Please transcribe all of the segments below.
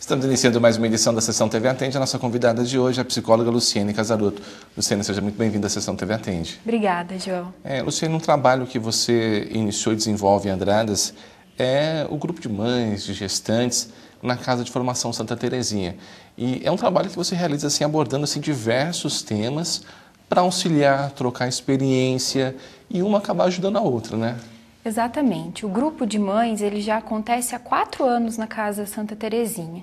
Estamos iniciando mais uma edição da Sessão TV Atende. A nossa convidada de hoje é a psicóloga Luciene Casaroto. Luciene, seja muito bem-vinda à Sessão TV Atende. Obrigada, João. É, Luciene, um trabalho que você iniciou e desenvolve em Andradas é o grupo de mães, de gestantes, na Casa de Formação Santa Terezinha. E é um trabalho que você realiza assim, abordando assim, diversos temas para auxiliar, trocar experiência e uma acabar ajudando a outra, né? Exatamente. O grupo de mães ele já acontece há quatro anos na Casa Santa Terezinha.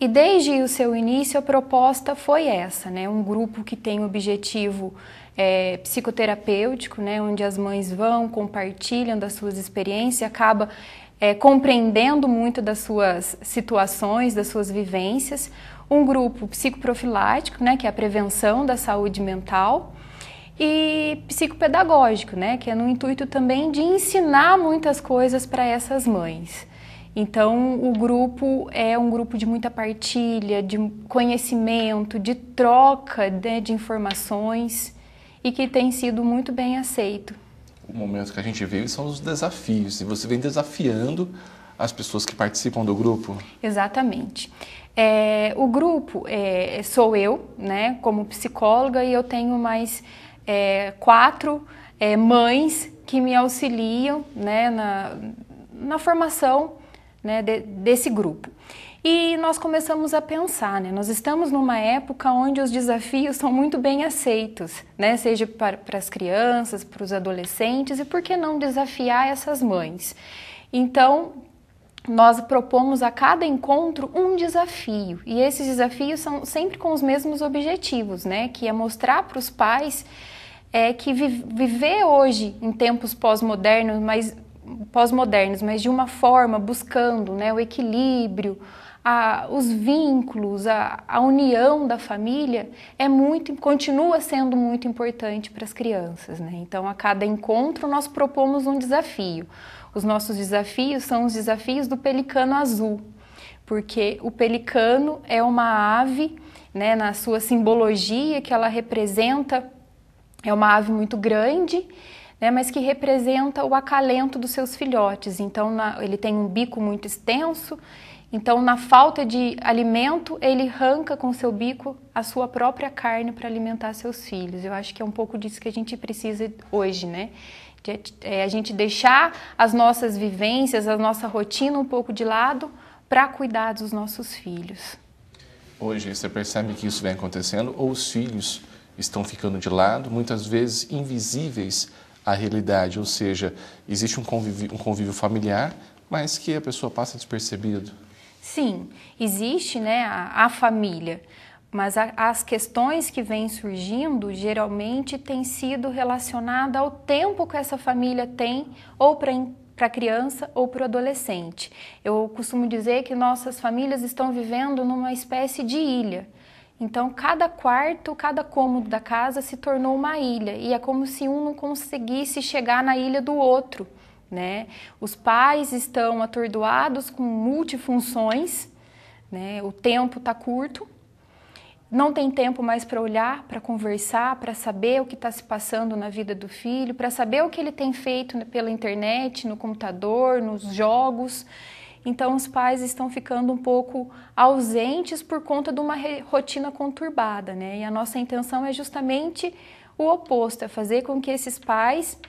E desde o seu início a proposta foi essa, né? Um grupo que tem objetivo é, psicoterapêutico, né? Onde as mães vão, compartilham das suas experiências, acaba é, compreendendo muito das suas situações, das suas vivências. Um grupo psicoprofilático, né? Que é a prevenção da saúde mental e psicopedagógico, né? Que é no intuito também de ensinar muitas coisas para essas mães. Então, o grupo é um grupo de muita partilha, de conhecimento, de troca né, de informações e que tem sido muito bem aceito. O momento que a gente vive são os desafios, e você vem desafiando as pessoas que participam do grupo? Exatamente. É, o grupo é, sou eu, né, como psicóloga, e eu tenho mais é, quatro é, mães que me auxiliam né, na, na formação né, de, desse grupo. E nós começamos a pensar, né? Nós estamos numa época onde os desafios são muito bem aceitos, né? Seja para, para as crianças, para os adolescentes e por que não desafiar essas mães? Então, nós propomos a cada encontro um desafio e esses desafios são sempre com os mesmos objetivos, né? Que é mostrar para os pais é, que vi viver hoje em tempos pós-modernos, mas pós-modernos, mas de uma forma buscando, né, o equilíbrio, a, os vínculos, a, a união da família é muito, continua sendo muito importante para as crianças. Né? Então, a cada encontro nós propomos um desafio. Os nossos desafios são os desafios do pelicano azul, porque o pelicano é uma ave, né, na sua simbologia que ela representa, é uma ave muito grande, né, mas que representa o acalento dos seus filhotes. Então, na, ele tem um bico muito extenso então, na falta de alimento, ele arranca com seu bico a sua própria carne para alimentar seus filhos. Eu acho que é um pouco disso que a gente precisa hoje, né? De, é, a gente deixar as nossas vivências, a nossa rotina um pouco de lado para cuidar dos nossos filhos. Hoje, você percebe que isso vem acontecendo ou os filhos estão ficando de lado, muitas vezes invisíveis à realidade, ou seja, existe um convívio, um convívio familiar, mas que a pessoa passa despercebido. Sim, existe né, a, a família, mas a, as questões que vêm surgindo geralmente têm sido relacionadas ao tempo que essa família tem ou para para criança ou para o adolescente. Eu costumo dizer que nossas famílias estão vivendo numa espécie de ilha. Então, cada quarto, cada cômodo da casa se tornou uma ilha e é como se um não conseguisse chegar na ilha do outro. Né? Os pais estão atordoados com multifunções, né? o tempo está curto, não tem tempo mais para olhar, para conversar, para saber o que está se passando na vida do filho, para saber o que ele tem feito pela internet, no computador, nos jogos. Então, os pais estão ficando um pouco ausentes por conta de uma rotina conturbada, né? E a nossa intenção é justamente o oposto, é fazer com que esses pais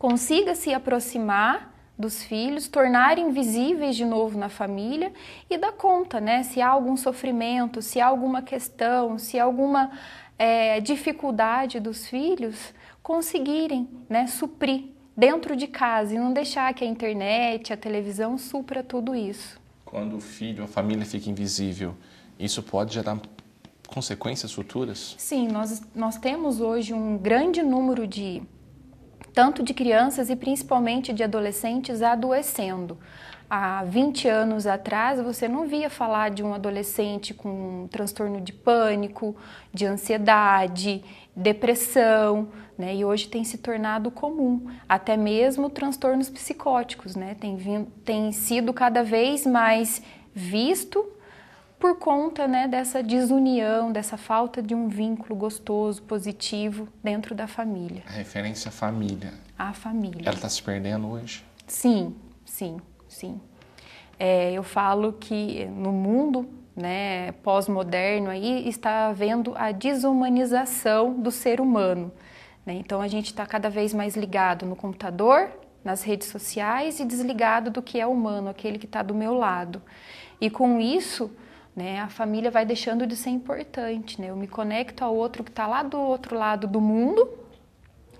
consiga se aproximar dos filhos, tornarem visíveis de novo na família e dar conta, né? Se há algum sofrimento, se há alguma questão, se há alguma é, dificuldade dos filhos, conseguirem, né? Suprir dentro de casa e não deixar que a internet, a televisão supra tudo isso. Quando o filho, a família fica invisível, isso pode gerar consequências futuras? Sim, nós, nós temos hoje um grande número de tanto de crianças e principalmente de adolescentes adoecendo. Há 20 anos atrás, você não via falar de um adolescente com transtorno de pânico, de ansiedade, depressão, né? E hoje tem se tornado comum, até mesmo transtornos psicóticos, né? Tem, vindo, tem sido cada vez mais visto por conta né, dessa desunião, dessa falta de um vínculo gostoso, positivo dentro da família. A referência à é família. A família. Ela está se perdendo hoje? Sim, sim, sim. É, eu falo que no mundo né, pós-moderno aí está havendo a desumanização do ser humano. Né? Então a gente está cada vez mais ligado no computador, nas redes sociais e desligado do que é humano, aquele que está do meu lado. E com isso né? A família vai deixando de ser importante, né? Eu me conecto ao outro que está lá do outro lado do mundo,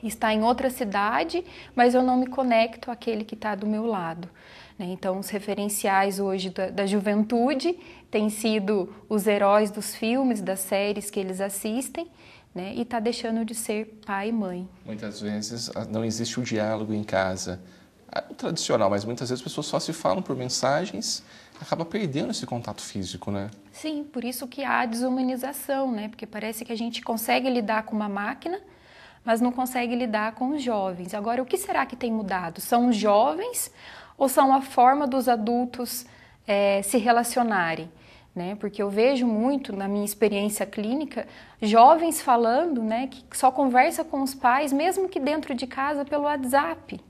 está em outra cidade, mas eu não me conecto àquele que está do meu lado. Né? Então, os referenciais hoje da, da, juventude têm sido os heróis dos filmes, das séries que eles assistem, né? e está deixando de ser pai e mãe. Muitas vezes ah, não existe o um diálogo em casa o é tradicional, mas muitas vezes as pessoas só se falam por mensagens, acaba perdendo esse contato físico, né? Sim, por isso que há desumanização, né? Porque parece que a gente consegue lidar com uma máquina, mas não consegue lidar com os jovens. Agora, o que será que tem mudado? São os jovens ou são a forma dos adultos é, se relacionarem? Né? Porque eu vejo muito na minha experiência clínica jovens falando né, que só conversa com os pais, mesmo que dentro de casa, pelo WhatsApp.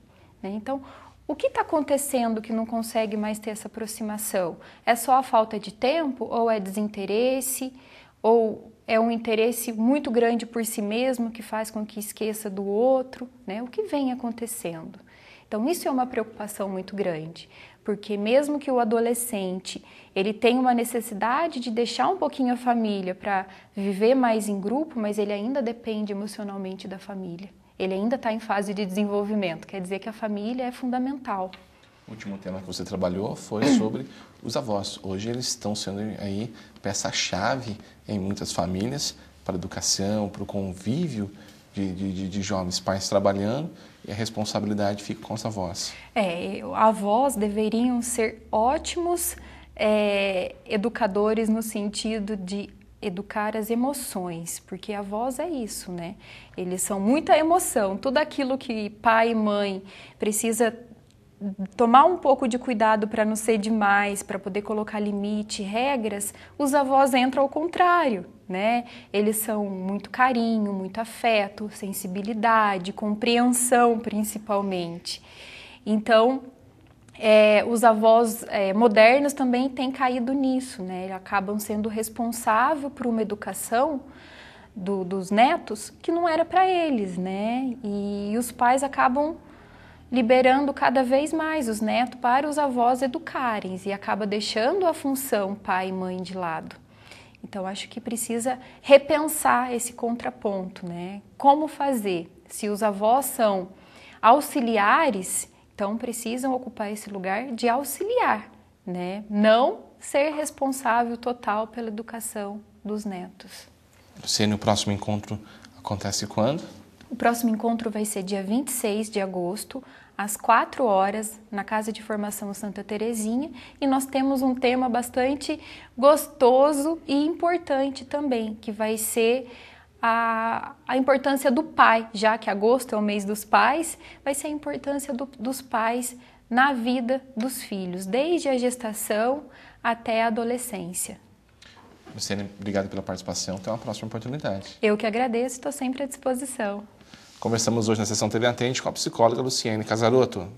Né? Então, o que está acontecendo que não consegue mais ter essa aproximação? É só a falta de tempo ou é desinteresse? Ou é um interesse muito grande por si mesmo que faz com que esqueça do outro? Né? O que vem acontecendo? Então, isso é uma preocupação muito grande, porque mesmo que o adolescente ele tenha uma necessidade de deixar um pouquinho a família para viver mais em grupo, mas ele ainda depende emocionalmente da família ele ainda está em fase de desenvolvimento. Quer dizer que a família é fundamental. O último tema que você trabalhou foi sobre os avós. Hoje eles estão sendo aí peça-chave em muitas famílias para a educação, para o convívio de, de, de, jovens, pais trabalhando e a responsabilidade fica com os avós. É, avós deveriam ser ótimos é, educadores no sentido de educar as emoções, porque a voz é isso, né? Eles são muita emoção, tudo aquilo que pai e mãe precisa tomar um pouco de cuidado para não ser demais, para poder colocar limite, regras, os avós entram ao contrário, né? Eles são muito carinho, muito afeto, sensibilidade, compreensão, principalmente. Então, é, os avós é, modernos também têm caído nisso, né? Eles acabam sendo responsáveis por uma educação do, dos netos que não era para eles, né? E, e, os pais acabam liberando cada vez mais os netos para os avós educarem e acaba deixando a função pai e mãe de lado. Então acho que precisa repensar esse contraponto, né? Como fazer se os avós são auxiliares então precisam ocupar esse lugar de auxiliar, né? Não ser responsável total pela educação dos netos. Você o próximo encontro acontece quando? O próximo encontro vai ser dia 26 de agosto, às 4 horas, na Casa de Formação Santa Terezinha, e nós temos um tema bastante gostoso e importante também, que vai ser a, a importância do pai, já que agosto é o mês dos pais, vai ser a importância do, dos pais na vida dos filhos, desde a gestação até a adolescência. Luciane, obrigado pela participação. Até uma próxima oportunidade. Eu que agradeço, estou sempre à disposição. Conversamos hoje na sessão TV Atende com a psicóloga Luciane Casaroto.